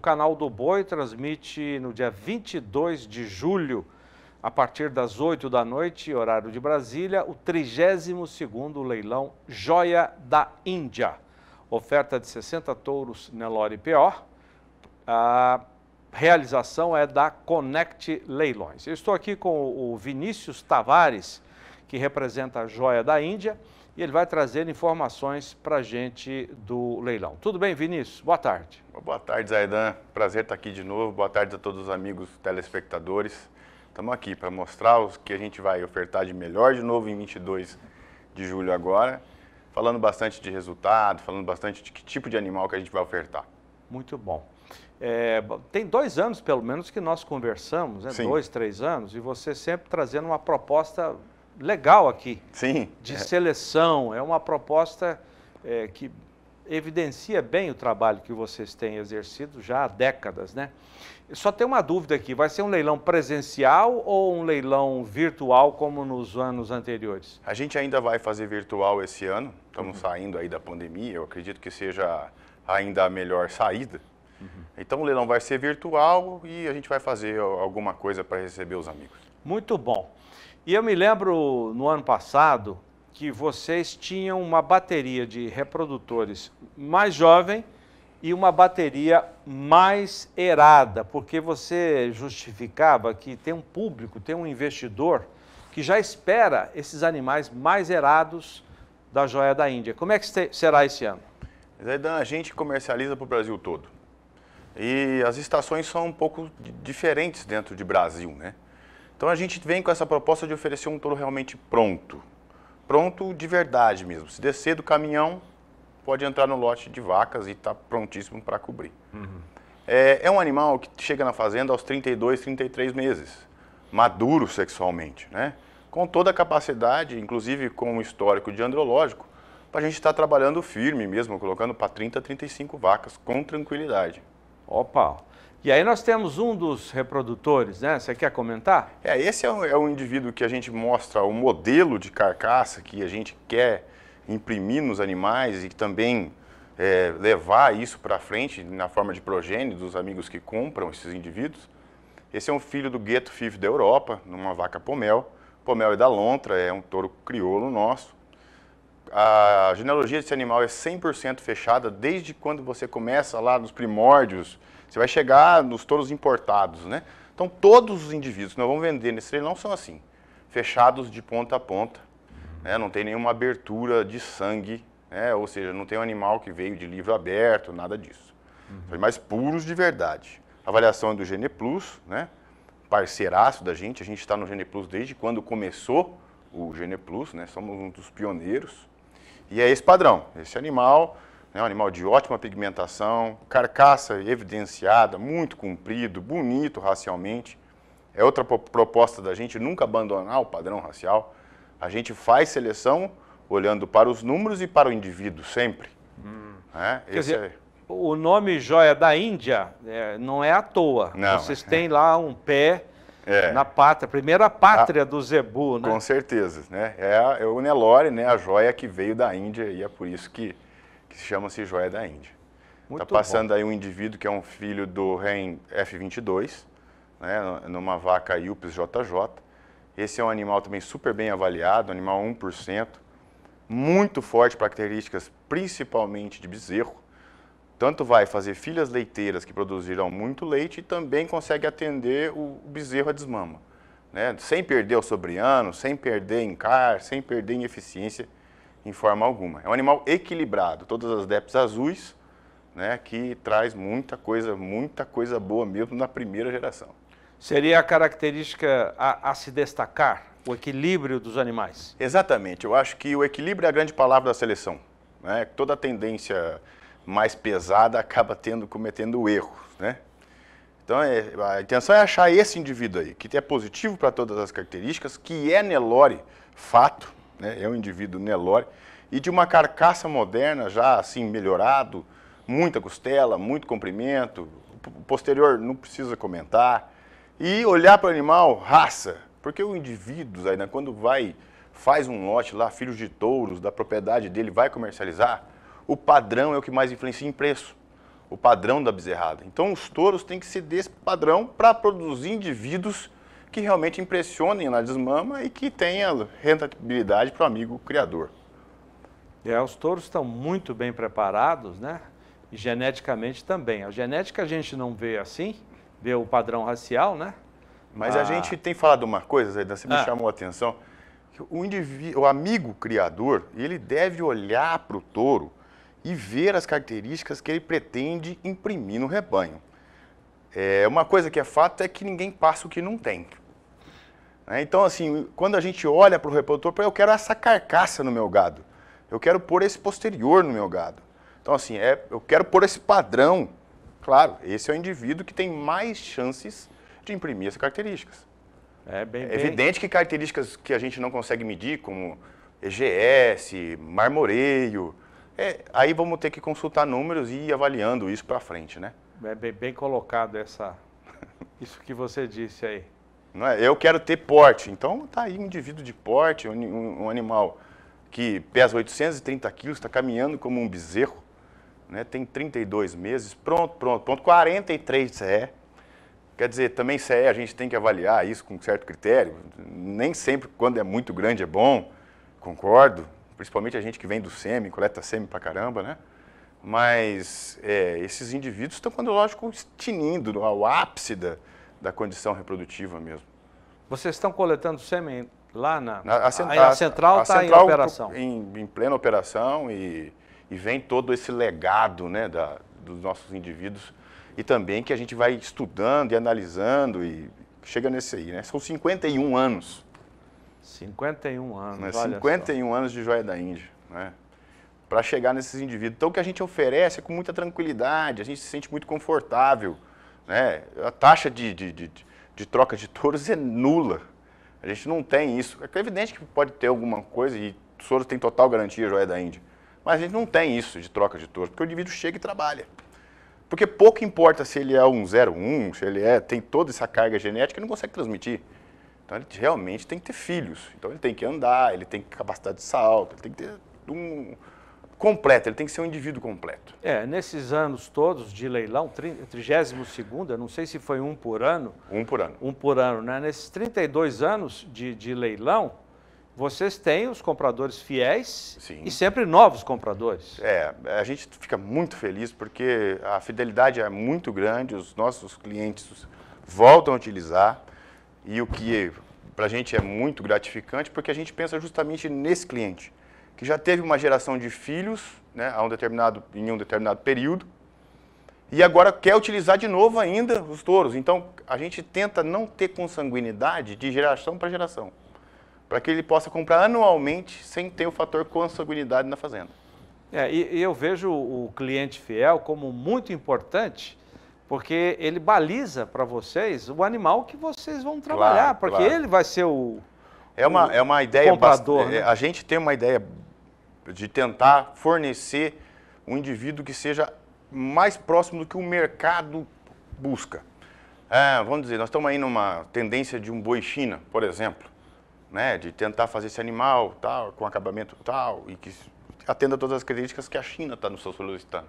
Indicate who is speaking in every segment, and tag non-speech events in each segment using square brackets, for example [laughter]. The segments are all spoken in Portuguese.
Speaker 1: O canal do Boi transmite no dia 22 de julho, a partir das 8 da noite, horário de Brasília, o 32º leilão Joia da Índia. Oferta de 60 touros Nelore P.O. A realização é da Connect Leilões. Eu estou aqui com o Vinícius Tavares, que representa a Joia da Índia e ele vai trazer informações para a gente do leilão.
Speaker 2: Tudo bem, Vinícius? Boa tarde. Boa tarde, Zaidan. Prazer estar aqui de novo. Boa tarde a todos os amigos telespectadores. Estamos aqui para mostrar o que a gente vai ofertar de melhor de novo em 22 de julho agora, falando bastante de resultado, falando bastante de que tipo de animal que a gente vai ofertar.
Speaker 1: Muito bom. É, tem dois anos, pelo menos, que nós conversamos, né? dois, três anos, e você sempre trazendo uma proposta legal aqui. Sim. De é. seleção. É uma proposta é, que evidencia bem o trabalho que vocês têm exercido já há décadas, né? Só tem uma dúvida aqui: vai ser um leilão presencial ou um leilão virtual como nos anos anteriores?
Speaker 2: A gente ainda vai fazer virtual esse ano. Estamos uhum. saindo aí da pandemia. Eu acredito que seja ainda a melhor saída. Uhum. Então o leilão vai ser virtual e a gente vai fazer alguma coisa para receber os amigos. Muito bom. E eu me lembro no ano
Speaker 1: passado que vocês tinham uma bateria de reprodutores mais jovem e uma bateria mais erada, porque você justificava que tem um público, tem um investidor que já espera esses animais mais erados da joia da Índia. Como é que será esse ano? Zaidan, a
Speaker 2: gente comercializa para o Brasil todo. E as estações são um pouco diferentes dentro de Brasil, né? Então a gente vem com essa proposta de oferecer um touro realmente pronto. Pronto de verdade mesmo. Se descer do caminhão, pode entrar no lote de vacas e está prontíssimo para cobrir. Uhum. É, é, um animal que chega na fazenda aos 32, 33 meses, maduro sexualmente, né? com toda a capacidade, inclusive com o histórico de andrológico, para a gente estar tá trabalhando firme mesmo, colocando para 30, 35 vacas com tranquilidade. Opa! E aí nós temos um dos reprodutores, né? Você quer comentar? É, esse é um, é indivíduo que a gente mostra o modelo de carcaça que a gente quer imprimir nos animais e também é, levar isso para frente na forma de progênie dos amigos que compram esses indivíduos. Esse é um filho do gueto fif da Europa, numa vaca pomel. Pomel é da lontra, é um touro crioulo nosso a genealogia desse animal é 100% fechada desde quando você começa lá nos primórdios, você vai chegar nos touros importados, né? Então todos os indivíduos que nós vamos vender nesse leilão são assim, fechados de ponta a ponta, né? não tem nenhuma abertura de sangue, né? ou seja, não tem um animal que veio de livro aberto, nada disso. Uhum. São animais puros de verdade. A avaliação é do Gene Plus, né? parceiraço da gente, a gente está no Gene Plus desde quando começou, o Gene Plus, né? Somos um dos pioneiros. E é esse padrão. Esse animal é um animal de ótima pigmentação, carcaça evidenciada, muito comprido, bonito racialmente. É outra proposta da gente nunca abandonar o padrão racial. A gente faz seleção olhando para os números e para o indivíduo, sempre. Hum. É, Quer dizer, é...
Speaker 1: o nome joia da Índia é, não é à toa. Não. Vocês é. têm lá um
Speaker 2: pé é.
Speaker 1: Na pátria, primeira pátria a, ah, do Zebu, né? Com
Speaker 2: certeza, né? É, é o Nelore, né? A joia que veio da Índia e é por isso que, que chama-se joia da Índia. Está passando bom. aí um indivíduo que é um filho do REM F22, né? Numa vaca Yupis JJ. Esse é um animal também super bem avaliado, animal 1%, muito forte, características principalmente de bezerro tanto vai fazer filhas leiteiras que produzirão muito leite e também consegue atender o bezerro a desmama, né? sem perder o sobreano, sem perder em car, sem perder em eficiência em forma alguma. É um animal equilibrado, todas as depes azuis, né, que traz muita coisa, muita coisa boa mesmo na primeira geração. Seria a característica a, a se destacar, o equilíbrio dos animais? Exatamente, eu acho que o equilíbrio é a grande palavra da seleção. Né? Toda a tendência mais pesada [laughs] acaba tendo cometendo erros, erro, né? Então, é, a intenção é achar esse indivíduo aí, que é positivo para todas as características, que é Nelore, fato, né? é um indivíduo Nelore, e de uma carcaça moderna, já assim, melhorado, muita costela, muito comprimento, o posterior não precisa comentar, e olhar para o animal, raça, porque o indivíduo, Zaidan, quando vai, faz um lote lá, filhos de touros, da propriedade dele, vai comercializar, o padrão é o que mais influencia em preço, o padrão da bezerrada. Então os touros têm que se desse padrão para produzir indivíduos que realmente impressionem na desmama e que tenha rentabilidade para o amigo criador. É, os touros estão muito bem preparados, né?
Speaker 1: E geneticamente também. A genética a gente não vê assim, vê o padrão racial, né?
Speaker 2: Mas ah. a gente tem falado uma coisa, Zaidan, você me ah. chamou a atenção. O, indivíduo, o amigo criador, ele deve olhar para o touro e ver as características que ele pretende imprimir no rebanho. É, uma coisa que é fato é que ninguém passa o que não tem. É, então, assim, quando a gente olha para o reprodutor, eu quero essa carcaça no meu gado, eu quero pôr esse posterior no meu gado. Então, assim, é, eu quero pôr esse padrão. Claro, esse é o indivíduo que tem mais chances de imprimir essas características. É, bem, é evidente bem... que características que a gente não consegue medir, como EGS, marmoreio, é, aí vamos ter que consultar números e ir avaliando isso para frente, né? É bem, bem colocado essa, [laughs] isso que você disse aí. Não é? Eu quero ter porte, então tá aí um indivíduo de porte, um, um animal que pesa 830 quilos, está caminhando como um bezerro, né? tem 32 meses, pronto, pronto, pronto, 43 CE. Quer dizer, também CE a gente tem que avaliar isso com certo critério, nem sempre quando é muito grande é bom, concordo, principalmente a gente que vem do SEMI, coleta SEMI pra caramba, né? Mas é, esses indivíduos estão, quando lógico, tinindo ao ápice da, da condição reprodutiva mesmo.
Speaker 1: Vocês estão coletando sêmen lá na... na a, a, a, central está em operação.
Speaker 2: Em, em plena operação e, e, vem todo esse legado né, da, dos nossos indivíduos e também que a gente vai estudando e analisando e chega nesse aí, né? São 51 anos
Speaker 1: 51
Speaker 2: anos. Né? 51 só. anos de joia da Índia, né? Para chegar nesses indivíduos. Então, o que a gente oferece é com muita tranquilidade, a gente se sente muito confortável. Né? A taxa de, de, de, de troca de touros é nula. A gente não tem isso. É evidente que pode ter alguma coisa, e o soro tem total garantia, joia da Índia. Mas a gente não tem isso de troca de touros, porque o indivíduo chega e trabalha. Porque pouco importa se ele é um 01, se ele é, tem toda essa carga genética, e não consegue transmitir. Então ele realmente tem que ter filhos. Então ele tem que andar, ele tem que capacidade de salto, ele tem que ter um completo, ele tem que ser um indivíduo completo.
Speaker 1: É, nesses anos todos de leilão, 32º, não sei se foi um por ano. Um por ano. Um por ano, né? Nesses 32 anos de, de leilão, vocês têm os compradores
Speaker 2: fiéis Sim. e sempre
Speaker 1: novos compradores.
Speaker 2: É, a gente fica muito feliz porque a fidelidade é muito grande, os nossos clientes voltam a utilizar. E o que para a gente é muito gratificante, porque a gente pensa justamente nesse cliente, que já teve uma geração de filhos né, a um determinado, em um determinado período, e agora quer utilizar de novo ainda os touros. Então, a gente tenta não ter consanguinidade de geração para geração, para que ele possa comprar anualmente sem ter o fator consanguinidade na fazenda.
Speaker 1: É, e, eu vejo o cliente fiel como muito importante porque ele baliza para vocês o animal que vocês vão trabalhar, claro, porque claro. ele vai ser o
Speaker 2: é uma o é uma ideia comprador, é, né? a gente tem uma ideia de tentar fornecer um indivíduo que seja mais próximo do que o mercado busca. É, vamos dizer, nós estamos aí numa tendência de um boi China, por exemplo, né, de tentar fazer esse animal tal, com acabamento tal, e que atenda todas as críticas que a China está nos seus solicitando.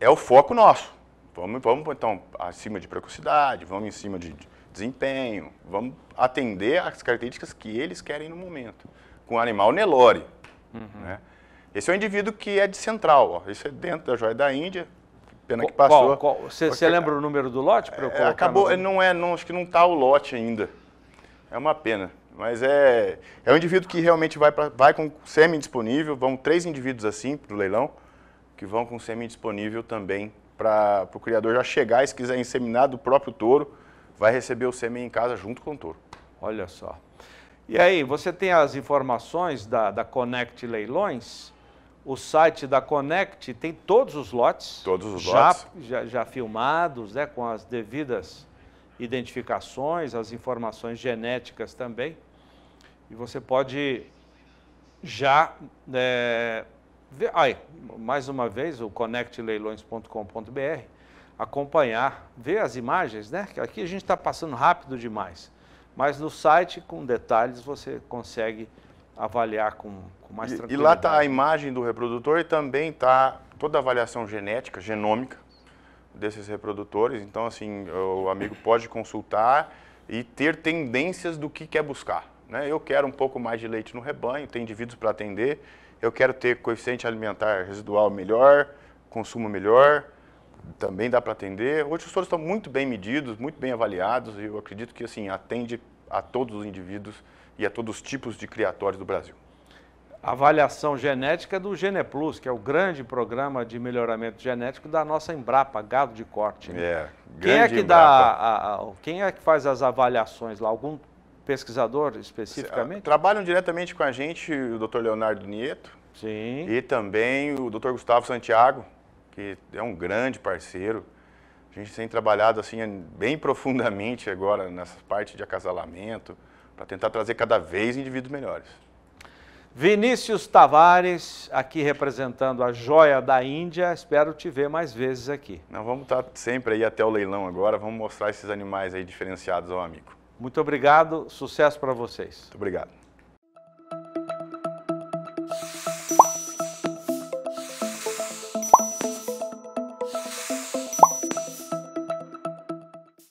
Speaker 2: É o foco nosso. Vamos, vamos então acima de precocidade, vamos em cima de desempenho, vamos atender às características que eles querem no momento. Com o animal Nelore. Uhum. Né? Esse é um indivíduo que é de central, ó. esse é dentro da joia da Índia, pena que passou. Você lembra
Speaker 1: o número do lote? É, acabou, no... não
Speaker 2: é, não, acho que não está o lote ainda. É uma pena. Mas é, é um indivíduo que realmente vai, pra, vai com semi disponível, vão três indivíduos assim para o leilão, que vão com semi disponível também para o criador já chegar, e se quiser inseminar do próprio touro, vai receber o sêmen em casa junto com o touro. Olha só. E aí, você tem as informações
Speaker 1: da, da Connect Leilões? O site da Connect tem todos os lotes. Todos os já, lotes. Já, já filmados, né, com as devidas identificações, as informações genéticas também. E você pode já é, Ai, mais uma vez, o connectleilões.com.br acompanhar, ver as imagens, né? Aqui a gente está passando rápido demais, mas no site, com detalhes, você consegue
Speaker 2: avaliar com,
Speaker 1: com mais e, tranquilidade. E lá está a
Speaker 2: imagem do reprodutor e também está toda a avaliação genética, genômica desses reprodutores. Então, assim, o amigo pode consultar e ter tendências do que quer buscar. Né? Eu quero um pouco mais de leite no rebanho, tem indivíduos para atender eu quero ter coeficiente alimentar residual melhor, consumo melhor, também dá para atender. Hoje os soros estão muito bem medidos, muito bem avaliados e eu acredito que assim atende a todos os indivíduos e a todos os tipos de criatórios do Brasil. Avaliação genética do
Speaker 1: GenePlus, que é o grande programa de melhoramento genético da nossa Embrapa, gado de corte. Né? É, quem é que Embrapa. dá, a, a, quem é que faz
Speaker 2: as avaliações lá? Algum pesquisador ah, especificamente? Trabalham diretamente com a gente o Dr. Leonardo Nieto. Sim. E também o Dr. Gustavo Santiago, que é um grande parceiro. A gente tem trabalhado assim bem profundamente agora nessa parte de acasalamento para tentar trazer cada vez indivíduos melhores. Vinícius Tavares, aqui representando a joia da Índia. Espero te ver mais vezes aqui. Nós vamos estar tá sempre aí até o leilão agora. Vamos mostrar esses animais aí diferenciados ao amigo. Muito obrigado, sucesso para vocês. Muito obrigado.